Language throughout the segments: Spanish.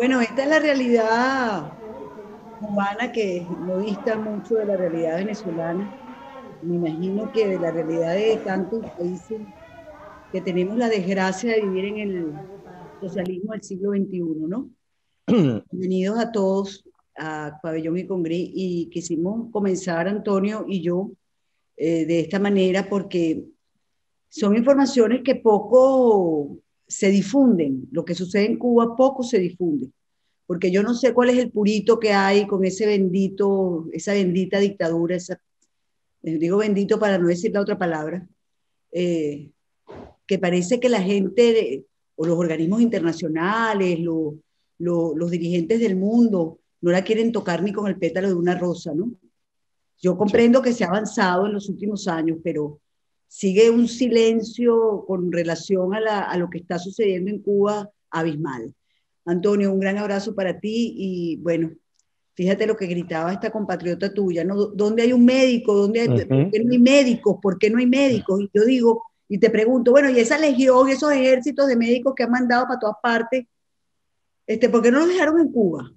Bueno, esta es la realidad humana que no dista mucho de la realidad venezolana. Me imagino que de la realidad de tantos países que tenemos la desgracia de vivir en el socialismo del siglo XXI, ¿no? Bienvenidos a todos a Pabellón y Congrí y quisimos comenzar Antonio y yo eh, de esta manera porque son informaciones que poco se difunden. Lo que sucede en Cuba poco se difunde, porque yo no sé cuál es el purito que hay con ese bendito, esa bendita dictadura, esa, eh, digo bendito para no decir la otra palabra, eh, que parece que la gente o los organismos internacionales, los dirigentes del mundo, no la quieren tocar ni con el pétalo de una rosa, ¿no? Yo comprendo que se ha avanzado en los últimos años, pero sigue un silencio con relación a, lo que está sucediendo en Cuba abismal. Antonio, un gran abrazo para ti y bueno, fíjate lo que gritaba esta compatriota tuya, ¿no? ¿Dónde hay un médico? ¿Dónde hay, ¿Por qué no hay médicos? ¿Por qué no hay médicos? Y yo digo, y te pregunto, bueno, y esa legión, esos ejércitos de médicos que han mandado para todas partes, este, ¿por qué no los dejaron en Cuba?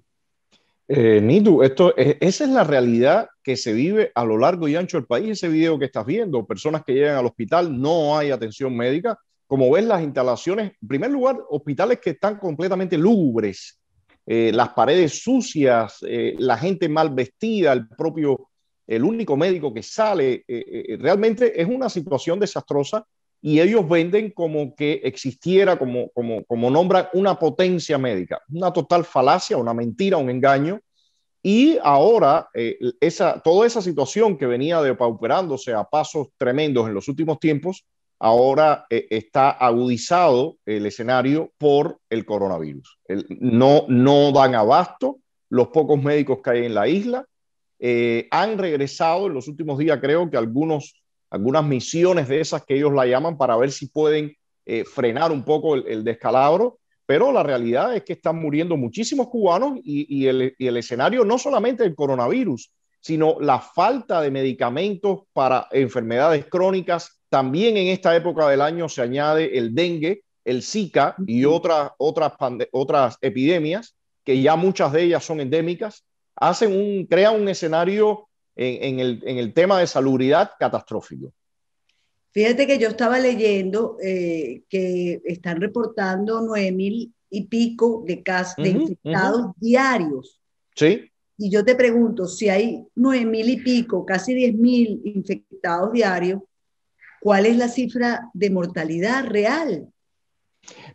Eh, Nitu, esto, esa es la realidad que se vive a lo largo y ancho del país, ese video que estás viendo, personas que llegan al hospital, no hay atención médica. Como ves, las instalaciones, en primer lugar, hospitales que están completamente lúgubres, eh, las paredes sucias, eh, la gente mal vestida, el propio, el único médico que sale, eh, realmente es una situación desastrosa y ellos venden como que existiera, como, como, como nombran, una potencia médica, una total falacia, una mentira, un engaño. Y ahora, eh, esa, toda esa situación que venía depauperándose a pasos tremendos en los últimos tiempos, ahora eh, está agudizado el escenario por el coronavirus. no, no dan abasto los pocos médicos que hay en la isla. Eh, han regresado en los últimos días, creo que algunos algunas misiones de esas que ellos la llaman para ver si pueden eh, frenar un poco el, descalabro, pero la realidad es que están muriendo muchísimos cubanos y, el, escenario no solamente el coronavirus, sino la falta de medicamentos para enfermedades crónicas. También en esta época del año se añade el dengue, el Zika y otras, otras, otras epidemias, que ya muchas de ellas son endémicas, hacen un, crean un escenario en, el, tema de salubridad catastrófico. Fíjate que yo estaba leyendo eh, que están reportando 9.000 y pico de casos de infectados diarios. Sí. Y yo te pregunto, si hay 9.000 y pico, casi 10.000 infectados diarios, ¿cuál es la cifra de mortalidad real?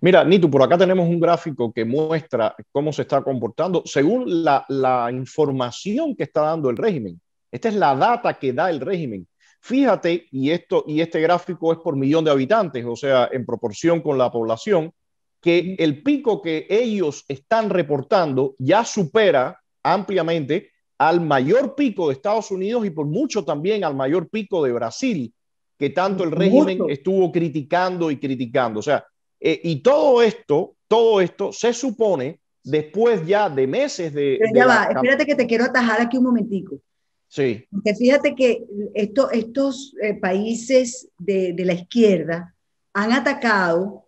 Mira, Nitu, por acá tenemos un gráfico que muestra cómo se está comportando según la, información que está dando el régimen. Esta es la data que da el régimen. Fíjate, y, esto, y este gráfico es por millón de habitantes, o sea, en proporción con la población, que el pico que ellos están reportando ya supera ampliamente al mayor pico de Estados Unidos y por mucho también al mayor pico de Brasil, que tanto el régimen estuvo criticando y criticando. O sea, eh, y todo esto, todo esto se supone después ya de meses de... espérate que te quiero atajar aquí un momentico. Sí. Porque fíjate que estos eh, países de, la izquierda han atacado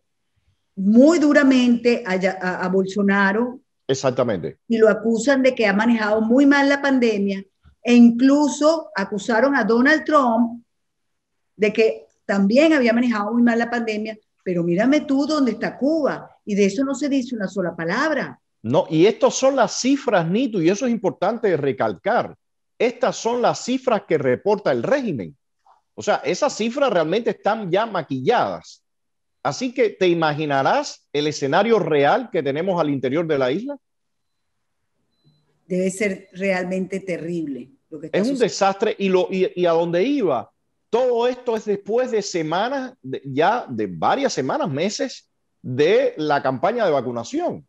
muy duramente a, a, Bolsonaro. Exactamente. Y lo acusan de que ha manejado muy mal la pandemia e incluso acusaron a Donald Trump de que también había manejado muy mal la pandemia, pero mírame tú dónde está Cuba y de eso no se dice una sola palabra. No, y estas son las cifras, Nito, y eso es importante recalcar. Estas son las cifras que reporta el régimen. O sea, esas cifras realmente están ya maquilladas. Así que te imaginarás el escenario real que tenemos al interior de la isla. Debe ser realmente terrible. es un desastre y, lo, a dónde iba. Todo esto es después de semanas, ya de varias semanas, meses de la campaña de vacunación.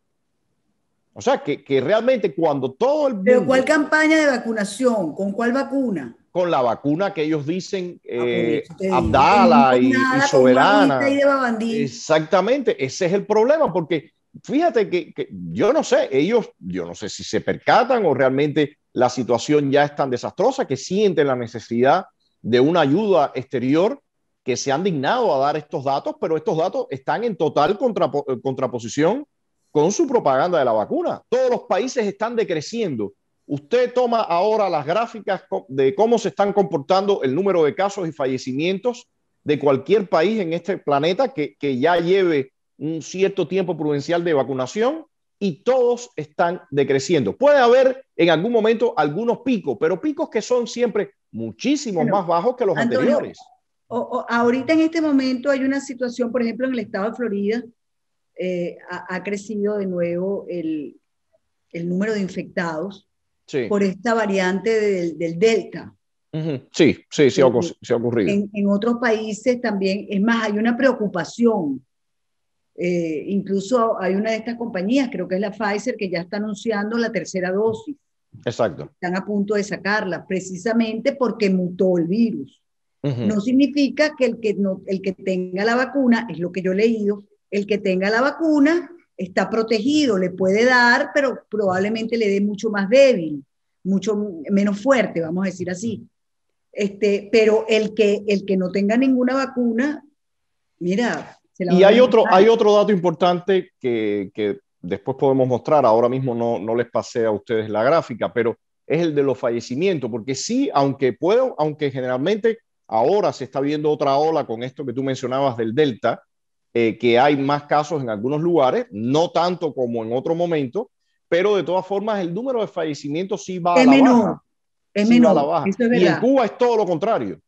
O sea, que, que realmente cuando todo el mundo... ¿Pero cuál campaña de vacunación? ¿Con cuál vacuna? Con la vacuna que ellos dicen ah, pues, eh, Abdala y, Soberana. Exactamente, ese es el problema, porque fíjate que, que, yo no sé, ellos, yo no sé si se percatan o realmente la situación ya es tan desastrosa que sienten la necesidad de una ayuda exterior que se han dignado a dar estos datos, pero estos datos están en total eh, contraposición con su propaganda de la vacuna. Todos los países están decreciendo. Usted toma ahora las gráficas de cómo se están comportando el número de casos y fallecimientos de cualquier país en este planeta que, ya lleve un cierto tiempo prudencial de vacunación y todos están decreciendo. Puede haber en algún momento algunos picos, pero picos que son siempre muchísimo más bajos que los anteriores. ahorita en este momento hay una situación, por ejemplo, en el estado de Florida, eh, ha, crecido de nuevo el, el número de infectados por esta variante del, del Delta. Sí, sí, sí, eh, se ha ocurrido. En, otros países también, es más, hay una preocupación. Eh, incluso hay una de estas compañías, creo que es la Pfizer, que ya está anunciando la tercera dosis. Exacto. Están a punto de sacarla, precisamente porque mutó el virus. No significa que el que, no, el que tenga la vacuna, es lo que yo he leído, el que tenga la vacuna está protegido, le puede dar, pero probablemente le dé mucho más débil, mucho menos fuerte, vamos a decir así. Este, pero el que, el que no tenga ninguna vacuna, mira, Y hay otro, hay otro dato importante que, después podemos mostrar, ahora mismo no, no les pasé a ustedes la gráfica, pero es el de los fallecimientos, porque sí, aunque puedo, aunque generalmente ahora se está viendo otra ola con esto que tú mencionabas del Delta, eh, que hay más casos en algunos lugares, no tanto como en otro momento, pero de todas formas el número de fallecimientos sí va a la baja. Es menor. Va a y en Cuba es todo lo contrario.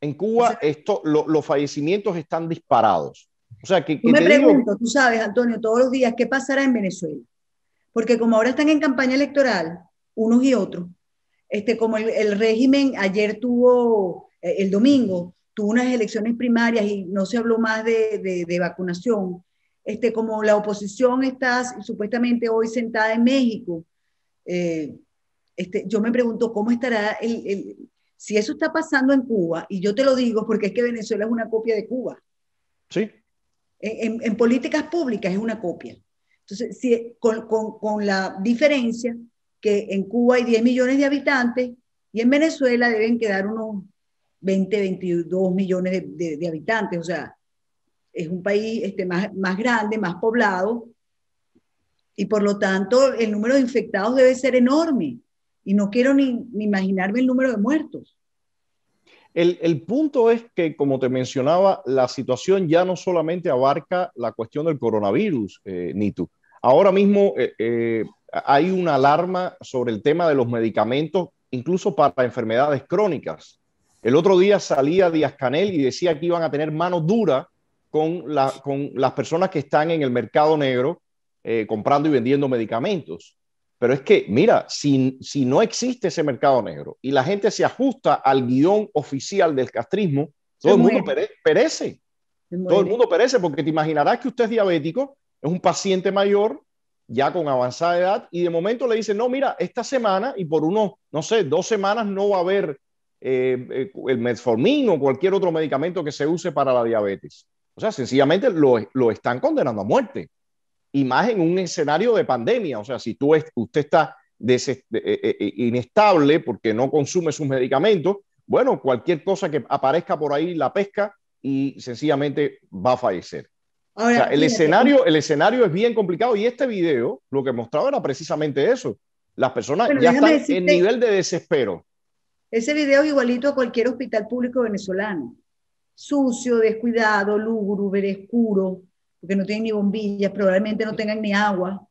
En Cuba esto, los fallecimientos están disparados. O sea, que, me pregunto, tú sabes, Antonio, todos los días, ¿qué pasará en Venezuela? Porque como ahora están en campaña electoral, unos y otros, este, como el régimen ayer tuvo, eh, el domingo, unas elecciones primarias y no se habló más de, vacunación. Este, como la oposición está supuestamente hoy sentada en México, eh, este, yo me pregunto cómo estará si eso está pasando en Cuba, y yo te lo digo porque es que Venezuela es una copia de Cuba. Sí. En, políticas públicas es una copia. Entonces, si, con, con la diferencia que en Cuba hay 10 millones de habitantes y en Venezuela deben quedar unos 20, 22 millones de, habitantes, o sea, es un país este, más, más grande, más poblado, y por lo tanto el número de infectados debe ser enorme. Y no quiero ni, imaginarme el número de muertos. El, punto es que, como te mencionaba, la situación ya no solamente abarca la cuestión del coronavirus, eh, Nitu. Ahora mismo eh, eh, hay una alarma sobre el tema de los medicamentos, incluso para enfermedades crónicas. El otro día salía Díaz Canel y decía que iban a tener mano dura con, la, con las personas que están en el mercado negro eh, comprando y vendiendo medicamentos. Pero es que, mira, si, si no existe ese mercado negro y la gente se ajusta al guión oficial del castrismo, todo el mundo perece. Todo el mundo perece porque te imaginarás que usted es diabético, es un paciente mayor, ya con avanzada edad, y de momento le dicen, no, mira, esta semana y por unos, no sé, dos semanas no va a haber eh, eh, el metformin o cualquier otro medicamento que se use para la diabetes. O sea, sencillamente lo, están condenando a muerte. Y más en un escenario de pandemia. O sea, si tú es, usted está eh, inestable porque no consume sus medicamentos, bueno, cualquier cosa que aparezca por ahí la pesca y sencillamente va a fallecer. o sea, el, escenario, el escenario es bien complicado y este video lo que mostraba era precisamente eso. Las personas ya están en nivel de desespero. Ese video es igualito a cualquier hospital público venezolano. Sucio, descuidado, lúgubre, oscuro, porque no tienen ni bombillas, probablemente no tengan ni agua.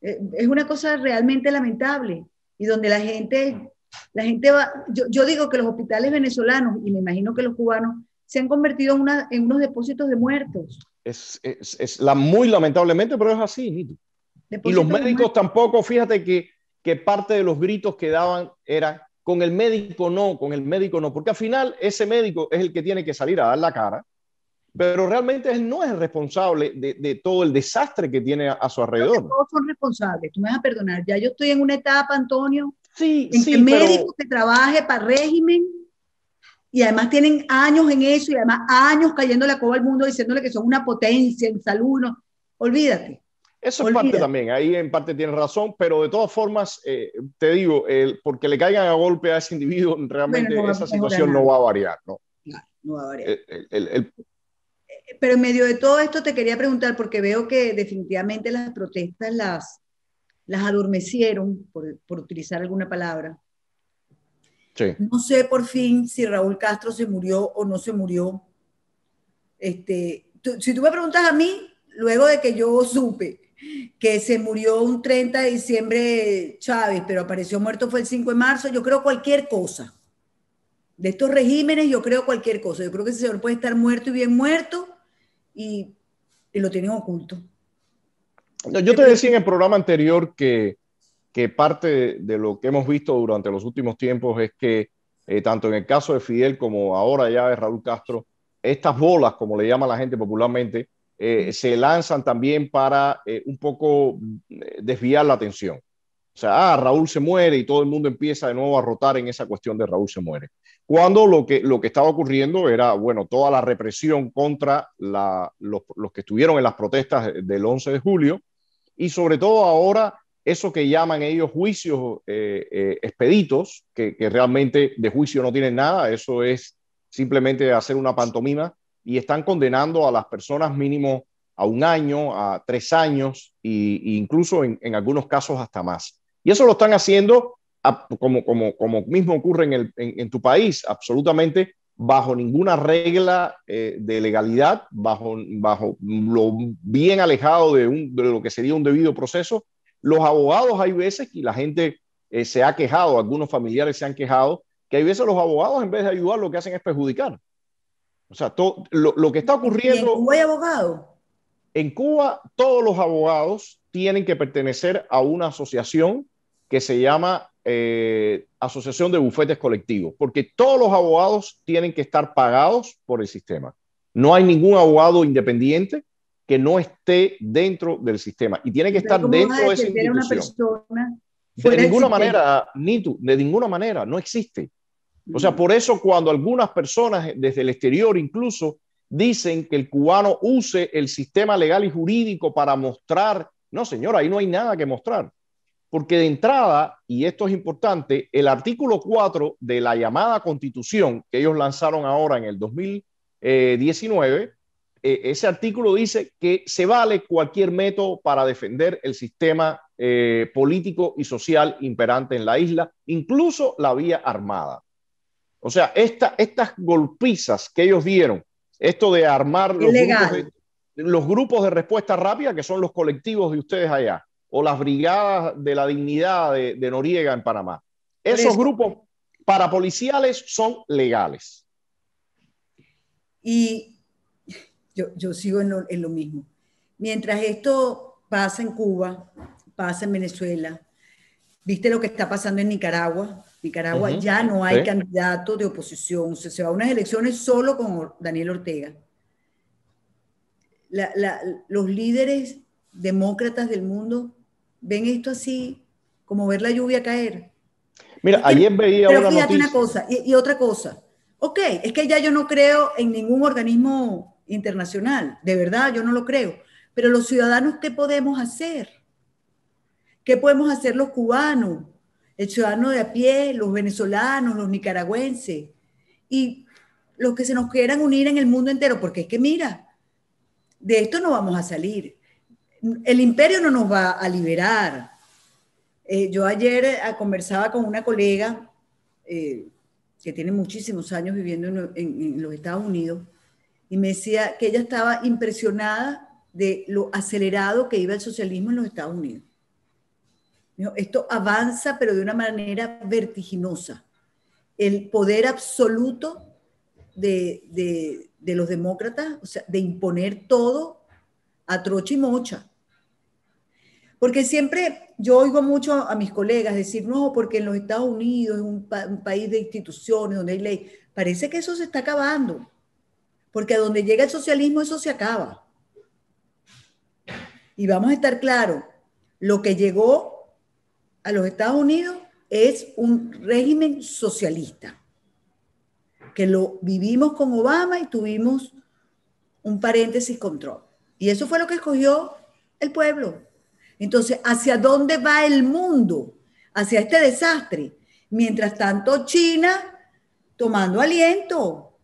Eh, es una cosa realmente lamentable y donde la gente, la gente va, yo, yo digo que los hospitales venezolanos, y me imagino que los cubanos, se han convertido en, una, en unos depósitos de muertos. Es, es, es, la, muy lamentablemente, pero es así. Y los médicos tampoco, fíjate que, que parte de los gritos que daban era con el médico no, con el médico no, porque al final ese médico es el que tiene que salir a dar la cara, pero realmente él no es el responsable de, todo el desastre que tiene a, su alrededor. Todos son responsables, tú me vas a perdonar, ya yo estoy en una etapa, Antonio, sí, en que el médico que trabaje para régimen y además tienen años en eso y además años cayendo la coba al mundo diciéndole que son una potencia en salud, olvídate. Eso es parte también, ahí en parte tienes razón, pero de todas formas, eh, te digo, porque le caigan a golpe a ese individuo, realmente esa situación no va a variar, ¿no? Claro, no va a variar. Eh, pero en medio de todo esto te quería preguntar, porque veo que definitivamente las protestas las, las adormecieron, por, utilizar alguna palabra. Sí. No sé por fin si Raúl Castro se murió o no se murió. Este, si tú me preguntas a mí, luego de que yo supe que se murió un 30 de diciembre Chávez, pero apareció muerto fue el 5 de marzo, yo creo cualquier cosa. De estos regímenes yo creo cualquier cosa. Yo creo que ese señor puede estar muerto y bien muerto y, lo tienen oculto. Yo te decía en el programa anterior que, parte de lo que hemos visto durante los últimos tiempos es que eh, tanto en el caso de Fidel como ahora ya de Raúl Castro, estas bolas, como le llama la gente popularmente, eh, se lanzan también para eh, un poco eh, desviar la atención. O sea, ah, Raúl se muere y todo el mundo empieza de nuevo a rotar en esa cuestión de Raúl se muere. Cuando lo que, lo que estaba ocurriendo era, bueno, toda la represión contra los, que estuvieron en las protestas del 11 de julio y sobre todo ahora eso que llaman ellos juicios expeditos, que, que, realmente de juicio no tienen nada, eso es simplemente hacer una pantomima y están condenando a las personas mínimo a un año, a tres años e, incluso en, algunos casos hasta más. Y eso lo están haciendo como, como, como mismo ocurre en, tu país, absolutamente bajo ninguna regla eh, de legalidad, bajo, bajo lo bien alejado de, lo que sería un debido proceso. Los abogados hay veces, y la gente eh, se ha quejado, algunos familiares se han quejado, que hay veces los abogados en vez de ayudar lo que hacen es perjudicar. O sea, lo, que está ocurriendo... en Cuba abogado? En Cuba todos los abogados tienen que pertenecer a una asociación que se llama eh, Asociación de Bufetes Colectivos, porque todos los abogados tienen que estar pagados por el sistema. No hay ningún abogado independiente que no esté dentro del sistema y tiene que estar dentro de esa institución. de ninguna manera, ni de ninguna manera, no existe. O sea, mm. por eso cuando algunas personas desde el exterior incluso dicen que el cubano use el sistema legal y jurídico para mostrar, no señor, ahí no hay nada que mostrar. Porque de entrada, y esto es importante, el artículo 4 de la llamada constitución que ellos lanzaron ahora en el 2019, eh, ese artículo dice que se vale cualquier método para defender el sistema eh, político y social imperante en la isla, incluso la vía armada. O sea, estas golpizas que ellos dieron, esto de armar los grupos de, respuesta rápida, que son los colectivos de ustedes allá, o las brigadas de la dignidad de, Noriega en Panamá, esos grupos parapoliciales son legales. Y yo, sigo en lo mismo. Mientras esto pasa en Cuba, pasa en Venezuela, viste lo que está pasando en Nicaragua, Nicaragua ya no hay candidato de oposición, se va a unas elecciones solo con Daniel Ortega. los líderes demócratas del mundo ven esto así, como ver la lluvia caer. Mira, es este, ayer veía pero una fíjate una cosa, y, otra cosa. Ok, es que ya yo no creo en ningún organismo internacional, de verdad, yo no lo creo. Pero los ciudadanos, ¿qué podemos hacer? ¿Qué podemos hacer los cubanos? el ciudadano de a pie, los venezolanos, los nicaragüenses y los que se nos quieran unir en el mundo entero, porque es que mira, de esto no vamos a salir. El imperio no nos va a liberar. Eh, yo ayer eh, conversaba con una colega eh, que tiene muchísimos años viviendo en los Estados Unidos y me decía que ella estaba impresionada de lo acelerado que iba el socialismo en los Estados Unidos esto avanza, pero de una manera vertiginosa. El poder absoluto de, los demócratas, o sea, de imponer todo a trocha y mocha. Porque siempre yo oigo mucho a mis colegas decir, no, porque en los Estados Unidos es un, país de instituciones donde hay ley. Parece que eso se está acabando, porque a donde llega el socialismo eso se acaba. Y vamos a estar claros, lo que llegó a los Estados Unidos es un régimen socialista, que lo vivimos con Obama y tuvimos un paréntesis control. Y eso fue lo que escogió el pueblo. Entonces, ¿hacia dónde va el mundo? Hacia este desastre. Mientras tanto, China tomando aliento.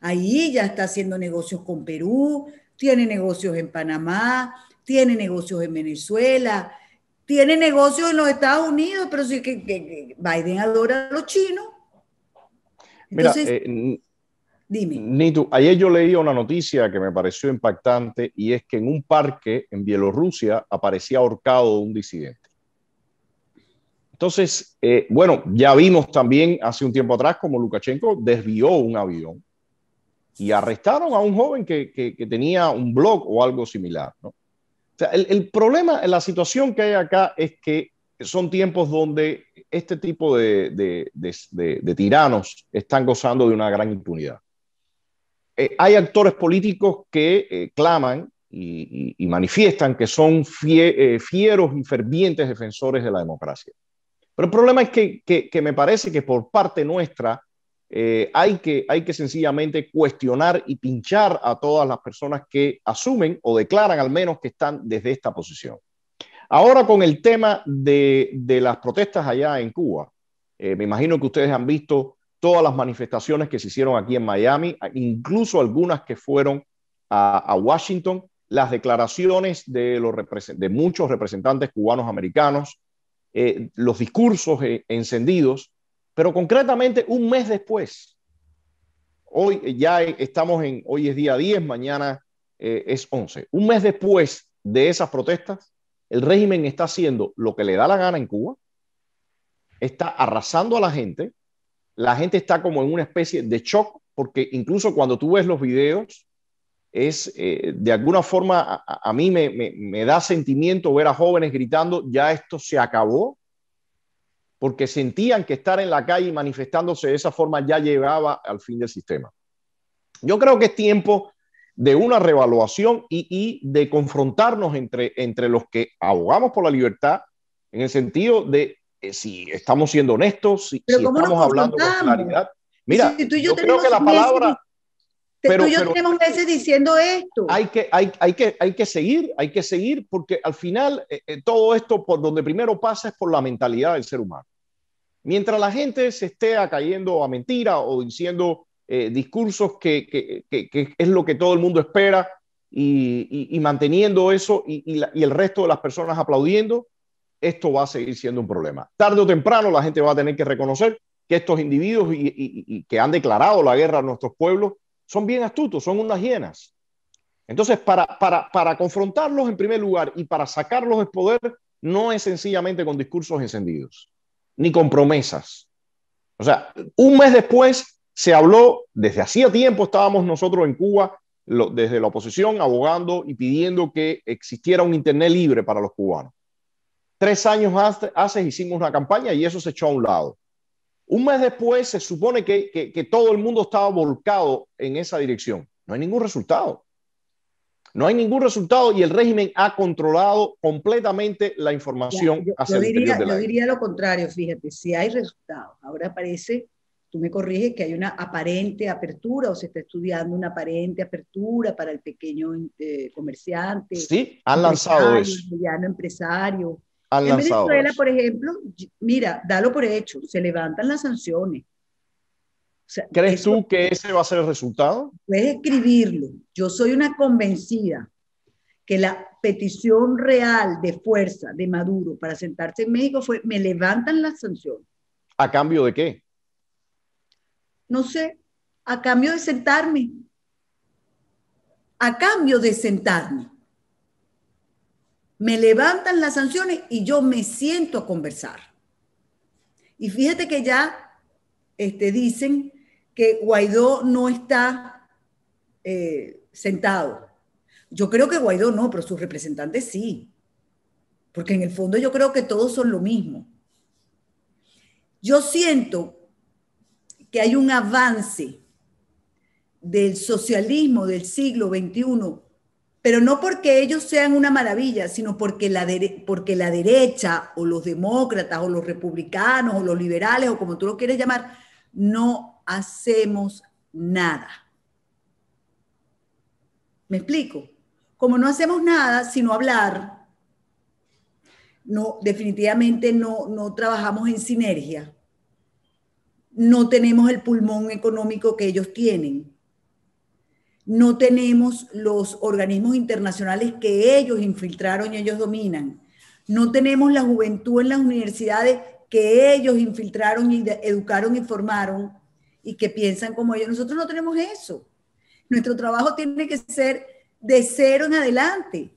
Ahí ya está haciendo negocios con Perú, tiene negocios en Panamá, tiene negocios en Venezuela, tiene negocios en los Estados Unidos, pero sí que, Biden adora a los chinos. Mira, eh, dime. Nitu, ayer yo leí una noticia que me pareció impactante y es que en un parque en Bielorrusia aparecía ahorcado un disidente. Entonces, eh, bueno, ya vimos también hace un tiempo atrás como Lukashenko desvió un avión y arrestaron a un joven que, que, tenía un blog o algo similar. ¿no? el, problema en la situación que hay acá es que son tiempos donde este tipo de, tiranos están gozando de una gran impunidad. Eh, hay actores políticos que eh, claman y, manifiestan que son eh, fieros y fervientes defensores de la democracia. Pero el problema es que me parece que por parte nuestra eh, hay, que, hay que sencillamente cuestionar y pinchar a todas las personas que asumen o declaran al menos que están desde esta posición. Ahora con el tema de, las protestas allá en Cuba, eh, me imagino que ustedes han visto todas las manifestaciones que se hicieron aquí en Miami, incluso algunas que fueron a, Washington, las declaraciones de, los de muchos representantes cubanos americanos, eh, los discursos encendidos pero concretamente, un mes después, hoy ya estamos en, hoy es día 10, mañana eh, es 11. Un mes después de esas protestas, el régimen está haciendo lo que le da la gana en Cuba, está arrasando a la gente, la gente está como en una especie de shock, porque incluso cuando tú ves los videos, es eh, de alguna forma a, mí me da sentimiento ver a jóvenes gritando, ya esto se acabó, porque sentían que estar en la calle manifestándose de esa forma ya llegaba al fin del sistema. Yo creo que es tiempo de una revaluación y, de confrontarnos entre, entre los que abogamos por la libertad, en el sentido de eh, si estamos siendo honestos, si, estamos hablando con claridad. Mira, yo, yo creo que la palabra, pero, yo tenemos meses diciendo esto. Hay que, hay, hay, que, hay que seguir, hay que seguir, porque al final eh, eh, todo esto por donde primero pasa es por la mentalidad del ser humano. Mientras la gente se esté cayendo a mentira o diciendo eh, discursos que, es lo que todo el mundo espera y, manteniendo eso y, y el resto de las personas aplaudiendo, esto va a seguir siendo un problema. Tarde o temprano la gente va a tener que reconocer que estos individuos y que han declarado la guerra a nuestros pueblos son bien astutos, son unas hienas. Entonces, para, para, confrontarlos en primer lugar y para sacarlos del poder, no es sencillamente con discursos encendidos, ni con promesas. O sea, un mes después se habló, desde hacía tiempo estábamos nosotros en Cuba, desde la oposición, abogando y pidiendo que existiera un Internet libre para los cubanos. Tres años hace hicimos una campaña y eso se echó a un lado. Un mes después se supone que, todo el mundo estaba volcado en esa dirección. No hay ningún resultado. No hay ningún resultado y el régimen ha controlado completamente la información diría, Yo diría lo contrario, fíjate, si hay resultados. Ahora parece tú me corriges, que hay una aparente apertura o se está estudiando una aparente apertura para el pequeño eh, comerciante. Sí, han lanzado eso. no empresario en Venezuela, por ejemplo, mira, dalo por hecho, se levantan las sanciones. ¿Crees tú que ese va a ser el resultado? Puedes escribirlo. Yo soy una convencida que la petición real de fuerza de Maduro para sentarse en México fue, me levantan las sanciones. ¿A cambio de qué? No sé, a cambio de sentarme. A cambio de sentarme me levantan las sanciones y yo me siento a conversar. Y fíjate que ya este, dicen que Guaidó no está eh, sentado. Yo creo que Guaidó no, pero sus representantes sí. Porque en el fondo yo creo que todos son lo mismo. Yo siento que hay un avance del socialismo del siglo XXI pero no porque ellos sean una maravilla, sino porque la, porque la derecha o los demócratas o los republicanos o los liberales o como tú lo quieres llamar, no hacemos nada. ¿Me explico? Como no hacemos nada sino hablar, no, definitivamente no, no trabajamos en sinergia, no tenemos el pulmón económico que ellos tienen no tenemos los organismos internacionales que ellos infiltraron y ellos dominan. No tenemos la juventud en las universidades que ellos infiltraron y educaron y formaron y que piensan como ellos. Nosotros no tenemos eso. Nuestro trabajo tiene que ser de cero en adelante.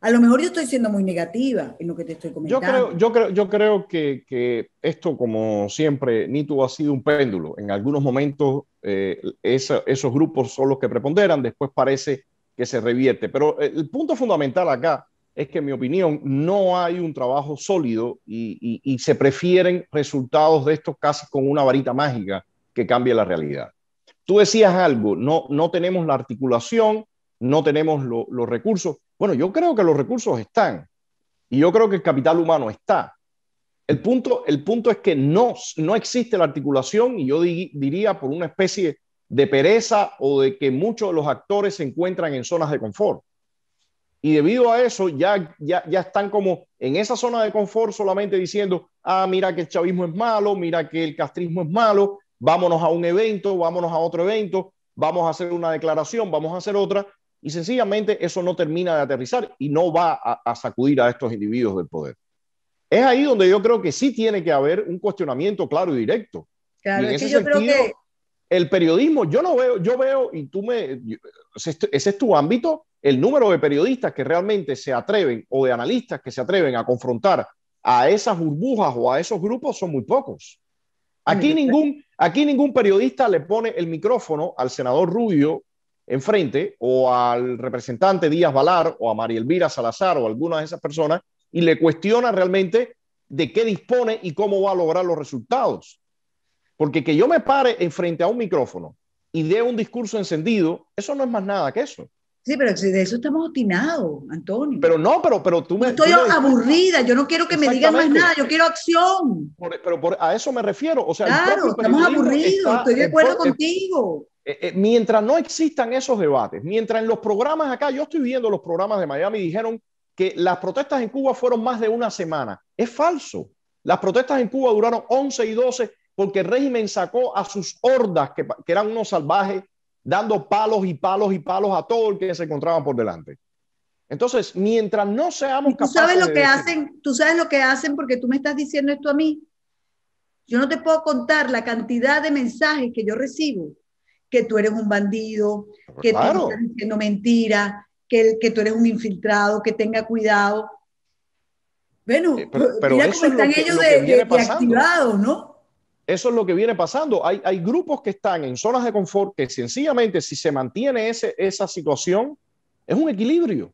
A lo mejor yo estoy siendo muy negativa en lo que te estoy comentando. Yo creo, yo creo, yo creo que, esto, como siempre, Nito ha sido un péndulo. En algunos momentos eh, esos grupos son los que preponderan, después parece que se revierte. Pero eh, el punto fundamental acá es que, en mi opinión, no hay un trabajo sólido y, se prefieren resultados de estos casi con una varita mágica que cambie la realidad. Tú decías algo, no, no tenemos la articulación, no tenemos los recursos. Bueno, yo creo que los recursos están y yo creo que el capital humano está. El punto, el punto es que no, no existe la articulación y yo diría por una especie de pereza o de que muchos de los actores se encuentran en zonas de confort. Y debido a eso ya, ya, ya están como en esa zona de confort solamente diciendo, ah, mira que el chavismo es malo, mira que el castrismo es malo, vámonos a un evento, vámonos a otro evento, vamos a hacer una declaración, vamos a hacer otra, y sencillamente eso no termina de aterrizar y no va a, sacudir a estos individuos del poder. Es ahí donde yo creo que sí tiene que haber un cuestionamiento claro y directo. yo creo que... el periodismo, yo no veo, yo veo, y tú me, ese es tu ámbito, el número de periodistas que realmente se atreven o de analistas que se atreven a confrontar a esas burbujas o a esos grupos son muy pocos. Aquí ningún, aquí ningún periodista le pone el micrófono al senador Rubio enfrente o al representante Díaz Valar o a María Elvira Salazar o alguna de esas personas y le cuestiona realmente de qué dispone y cómo va a lograr los resultados. Porque que yo me pare enfrente a un micrófono y dé un discurso encendido, eso no es más nada que eso. Sí, pero de eso estamos obstinados, Antonio. Pero no, pero, pero tú me... estoy aburrida, yo no quiero que me digan más nada, yo quiero acción. pero a eso me refiero. O sea, claro, estamos aburridos, estoy de acuerdo contigo. Eh, eh, mientras no existan esos debates, mientras en los programas acá, yo estoy viendo los programas de Miami, dijeron que las protestas en Cuba fueron más de una semana. Es falso. Las protestas en Cuba duraron 11 y 12 porque el régimen sacó a sus hordas, que, eran unos salvajes, dando palos y palos y palos a todo el que se encontraban por delante. Entonces, mientras no seamos capaces. sabes lo que hacen, tú sabes lo que hacen porque tú me estás diciendo esto a mí. Yo no te puedo contar la cantidad de mensajes que yo recibo que tú eres un bandido, pues que tú estás diciendo mentira, que, que tú eres un infiltrado, que tenga cuidado. Bueno, eh, pero, mira cómo están ellos de, de ¿no? Eso es lo que viene pasando. Hay, grupos que están en zonas de confort que sencillamente si se mantiene esa situación, es un equilibrio.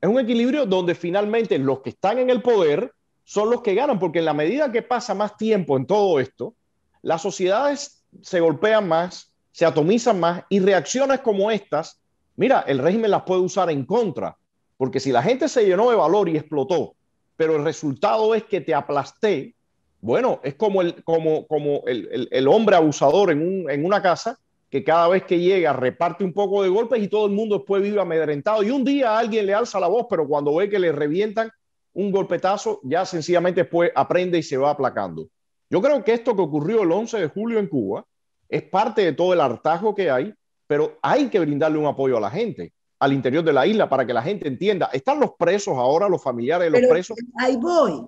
Es un equilibrio donde finalmente los que están en el poder son los que ganan, porque en la medida que pasa más tiempo en todo esto, las sociedades se golpean más, se atomizan más y reacciones como estas, mira, el régimen las puede usar en contra, porque si la gente se llenó de valor y explotó, pero el resultado es que te aplasté, bueno, es como el, como, como el, hombre abusador en, en una casa que cada vez que llega reparte un poco de golpes y todo el mundo después vive amedrentado. Y un día alguien le alza la voz, pero cuando ve que le revientan un golpetazo, ya sencillamente después aprende y se va aplacando. Yo creo que esto que ocurrió el 11 de julio en Cuba es parte de todo el hartazgo que hay, pero hay que brindarle un apoyo a la gente al interior de la isla para que la gente entienda. Están los presos ahora, los familiares de los presos. Ahí voy.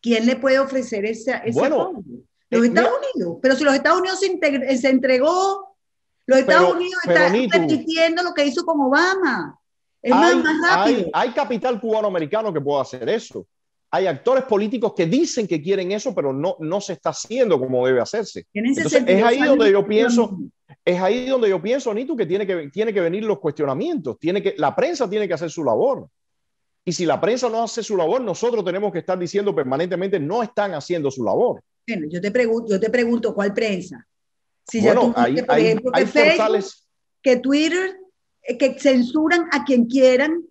¿Quién le puede ofrecer ese, apoyo? Eh, los Estados Unidos. Pero si los Estados Unidos se, eh, entregó, los Estados Unidos están permitiendo lo que hizo con Obama. Es hay, más, más rápido. Hay, hay capital cubanoamericano que pueda hacer eso hay actores políticos que dicen que quieren eso, pero no, no se está haciendo como debe hacerse. es ahí donde yo pienso, es ahí donde yo pienso, que tiene que, tiene que venir los cuestionamientos, tiene que, la prensa tiene que hacer su labor. Y si la prensa no hace su labor, nosotros tenemos que estar diciendo permanentemente, no están haciendo su labor. Bueno, yo te pregunto, yo te pregunto ¿cuál prensa? bueno, hay, portales por que Twitter, eh, que censuran a quien quieran,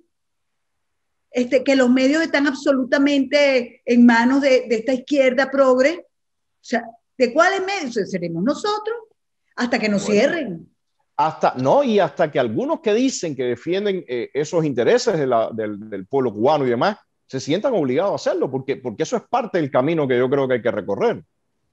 este, que los medios están absolutamente en manos de, esta izquierda progre. O sea, ¿de cuáles medios seremos nosotros? Hasta que nos cierren. Hasta, no, y hasta que algunos que dicen que defienden eh, esos intereses del, pueblo cubano y demás, se sientan obligados a hacerlo, porque, porque eso es parte del camino que yo creo que hay que recorrer.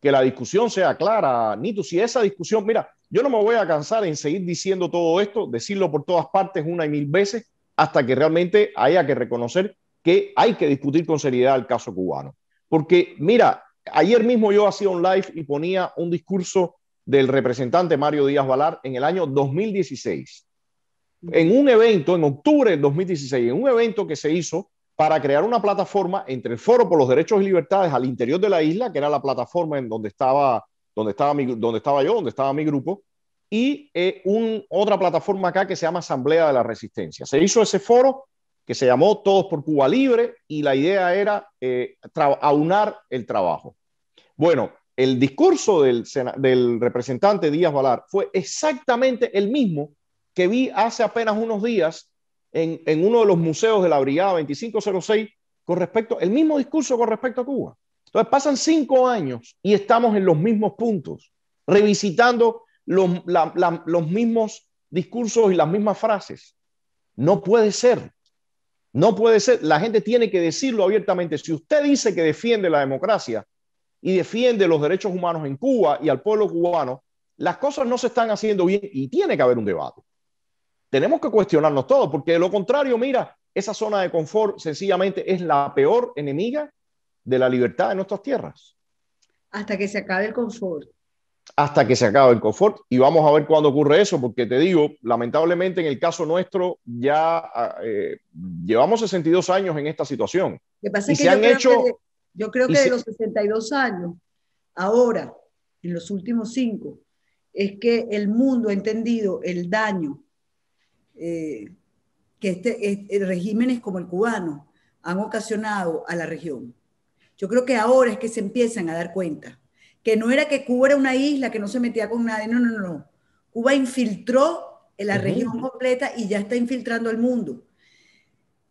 Que la discusión sea clara, Nito, si esa discusión, mira, yo no me voy a cansar en seguir diciendo todo esto, decirlo por todas partes una y mil veces, hasta que realmente haya que reconocer que hay que discutir con seriedad el caso cubano. Porque, mira, ayer mismo yo hacía un live y ponía un discurso del representante Mario Díaz Valar en el año 2016, en un evento, en octubre de 2016, en un evento que se hizo para crear una plataforma entre el Foro por los Derechos y Libertades al interior de la isla, que era la plataforma en donde estaba, donde estaba yo, donde estaba mi grupo, y eh, otra plataforma acá que se llama Asamblea de la Resistencia. Se hizo ese foro que se llamó Todos por Cuba Libre y la idea era eh, aunar el trabajo. Bueno, el discurso del, representante Díaz Valar fue exactamente el mismo que vi hace apenas unos días en, en uno de los museos de la Brigada 2506 con respecto, el mismo discurso con respecto a Cuba. Entonces pasan cinco años y estamos en los mismos puntos, revisitando los, mismos discursos y las mismas frases. No puede ser. No puede ser. La gente tiene que decirlo abiertamente. Si usted dice que defiende la democracia y defiende los derechos humanos en Cuba y al pueblo cubano, las cosas no se están haciendo bien y tiene que haber un debate. Tenemos que cuestionarnos todo porque de lo contrario, mira, esa zona de confort sencillamente es la peor enemiga de la libertad de nuestras tierras. Hasta que se acabe el confort hasta que se acabe el confort. Y vamos a ver cuándo ocurre eso, porque te digo, lamentablemente en el caso nuestro ya ah, eh, llevamos 62 años en esta situación. se han hecho... yo creo que de los 62 años, ahora, en los últimos cinco es que el mundo ha entendido el daño eh, que este, este, regímenes como el cubano han ocasionado a la región. Yo creo que ahora es que se empiezan a dar cuenta que no era que Cuba era una isla que no se metía con nadie, no, no, no. Cuba infiltró en la región completa y ya está infiltrando al mundo.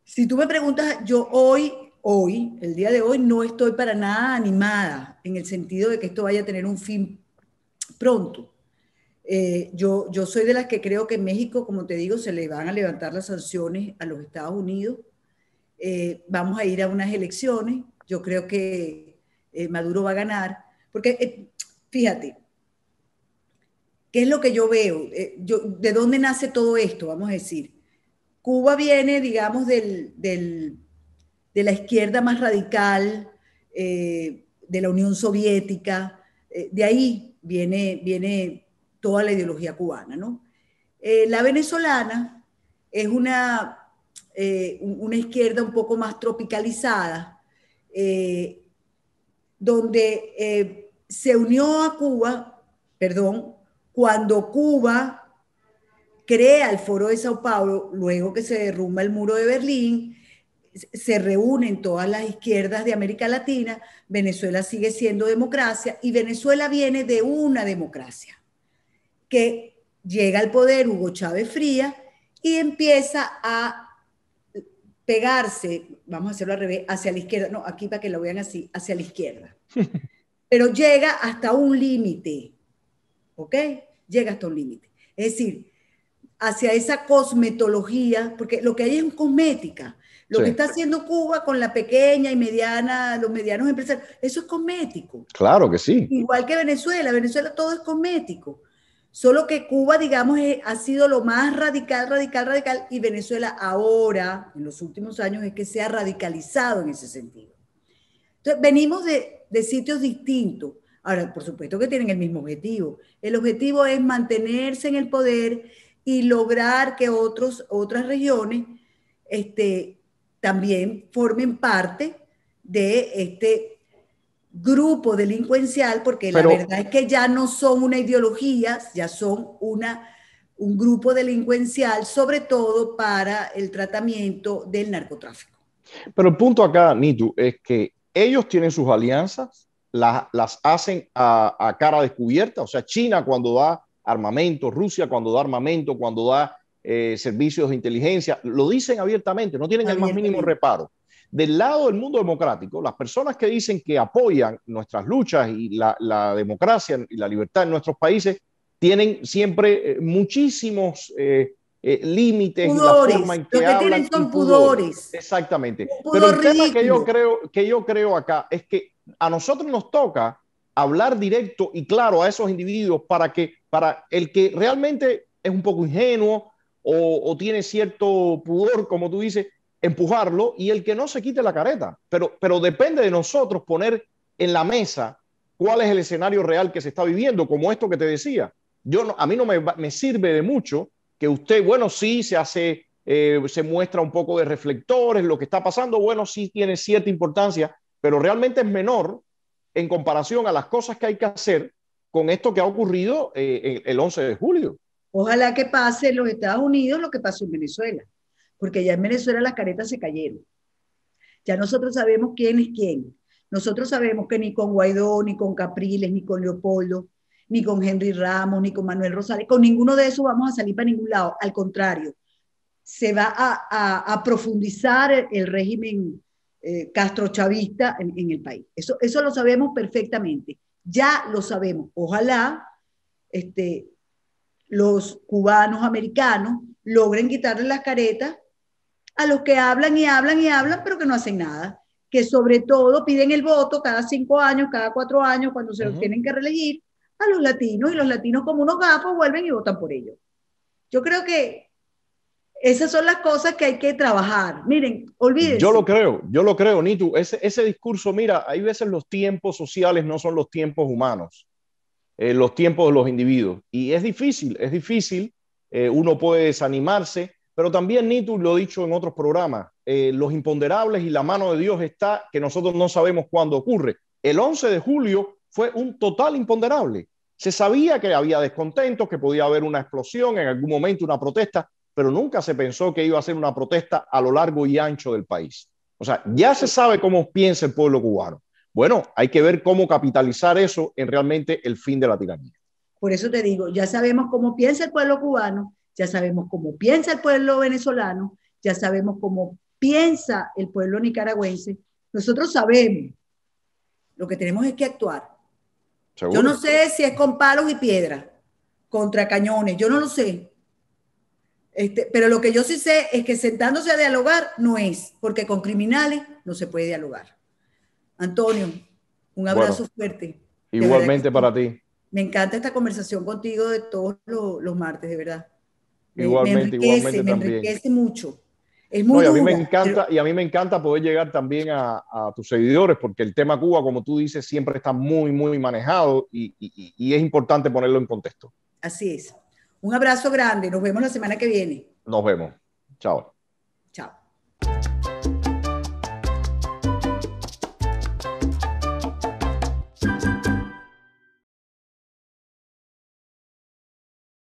Si tú me preguntas, yo hoy, hoy, el día de hoy, no estoy para nada animada en el sentido de que esto vaya a tener un fin pronto. Eh, yo, yo soy de las que creo que en México, como te digo, se le van a levantar las sanciones a los Estados Unidos. Eh, vamos a ir a unas elecciones. Yo creo que eh, Maduro va a ganar porque eh, fíjate, ¿qué es lo que yo veo? Eh, yo, ¿De dónde nace todo esto? Vamos a decir, Cuba viene, digamos, de la izquierda más radical, eh, de la Unión Soviética, de ahí viene, viene toda la ideología cubana, ¿no? la venezolana es una, una izquierda un poco más tropicalizada, eh, donde eh, se unió a Cuba, perdón, cuando Cuba crea el Foro de Sao Paulo, luego que se derrumba el muro de Berlín, se reúnen todas las izquierdas de América Latina, Venezuela sigue siendo democracia y Venezuela viene de una democracia que llega al poder Hugo Chávez Fría y empieza a pegarse, vamos a hacerlo al revés, hacia la izquierda, no, aquí para que lo vean así, hacia la izquierda. Pero llega hasta un límite, ¿ok? Llega hasta un límite. Es decir, hacia esa cosmetología, porque lo que hay es un cosmética. Lo que está haciendo Cuba con la pequeña y mediana, los medianos empresarios, eso es cosmético. Claro que sí. Igual que Venezuela, Venezuela todo es cosmético. Solo que Cuba, digamos, ha sido lo más radical, radical, radical, y Venezuela ahora, en los últimos años, es que se ha radicalizado en ese sentido. Entonces, venimos de, sitios distintos. Ahora, por supuesto que tienen el mismo objetivo. El objetivo es mantenerse en el poder y lograr que otras regiones este, también formen parte de este grupo delincuencial, porque la verdad es que ya no son una ideología, ya son una, un grupo delincuencial, sobre todo para el tratamiento del narcotráfico. Pero el punto acá, Nitu, es que ellos tienen sus alianzas, las, hacen a, cara descubierta, o sea, China cuando da armamento, Rusia cuando da armamento, cuando da eh, servicios de inteligencia, lo dicen abiertamente, no tienen el más mínimo reparo. Del lado del mundo democrático, las personas que dicen que apoyan nuestras luchas y la, democracia y la libertad en nuestros países, tienen siempre eh, muchísimos eh, eh, límites, pudores, la forma que, lo que tienen son pudores. Exactamente. Pero el tema que yo, creo, que yo creo acá es que a nosotros nos toca hablar directo y claro a esos individuos para que para el que realmente es un poco ingenuo o tiene cierto pudor, como tú dices, empujarlo y el que no se quite la careta. Pero, pero depende de nosotros poner en la mesa cuál es el escenario real que se está viviendo, como esto que te decía. Yo a mí no me, sirve de mucho que usted, bueno, sí, se hace, eh, se muestra un poco de reflectores, lo que está pasando, bueno, sí tiene cierta importancia, pero realmente es menor en comparación a las cosas que hay que hacer con esto que ha ocurrido eh, el 11 de julio. Ojalá que pase en los Estados Unidos lo que pasó en Venezuela porque ya en Venezuela las caretas se cayeron. Ya nosotros sabemos quién es quién. Nosotros sabemos que ni con Guaidó, ni con Capriles, ni con Leopoldo, ni con Henry Ramos, ni con Manuel Rosales, con ninguno de esos vamos a salir para ningún lado. Al contrario, se va a, profundizar el, régimen eh, castrochavista en, el país. Eso, eso lo sabemos perfectamente. Ya lo sabemos. Ojalá este, los cubanos americanos logren quitarle las caretas a los que hablan y hablan y hablan, pero que no hacen nada, que sobre todo piden el voto cada cinco años, cada cuatro años, cuando se los tienen que reelegir, a los latinos, y los latinos como unos gafos vuelven y votan por ellos. Yo creo que esas son las cosas que hay que trabajar. Miren, olvídense. Yo lo creo, yo lo creo, Nitu. Ese, ese discurso, mira, hay veces los tiempos sociales no son los tiempos humanos, eh, los tiempos de los individuos. Y es difícil, es difícil. Eh, uno puede desanimarse, pero también, Nitu, lo he dicho en otros programas, eh, los imponderables y la mano de Dios está que nosotros no sabemos cuándo ocurre. El 11 de julio fue un total imponderable. Se sabía que había descontentos, que podía haber una explosión, en algún momento una protesta, pero nunca se pensó que iba a ser una protesta a lo largo y ancho del país. O sea, ya se sabe cómo piensa el pueblo cubano. Bueno, hay que ver cómo capitalizar eso en realmente el fin de la tiranía. Por eso te digo, ya sabemos cómo piensa el pueblo cubano, ya sabemos cómo piensa el pueblo venezolano, ya sabemos cómo piensa el pueblo nicaragüense. Nosotros sabemos, lo que tenemos es que actuar. Yo no sé si es con palos y piedras, contra cañones, yo no lo sé. Este, pero lo que yo sí sé es que sentándose a dialogar no es, porque con criminales no se puede dialogar. Antonio, un abrazo fuerte. Igualmente para ti. Me encanta esta conversación contigo de todos los martes, de verdad. Igualmente, me igualmente me enriquece mucho. Es muy y a mí me encanta y a mí me encanta poder llegar también a, tus seguidores porque el tema Cuba, como tú dices, siempre está muy muy manejado y es importante ponerlo en contexto. Así es. Un abrazo grande. Nos vemos la semana que viene. Nos vemos. Chao.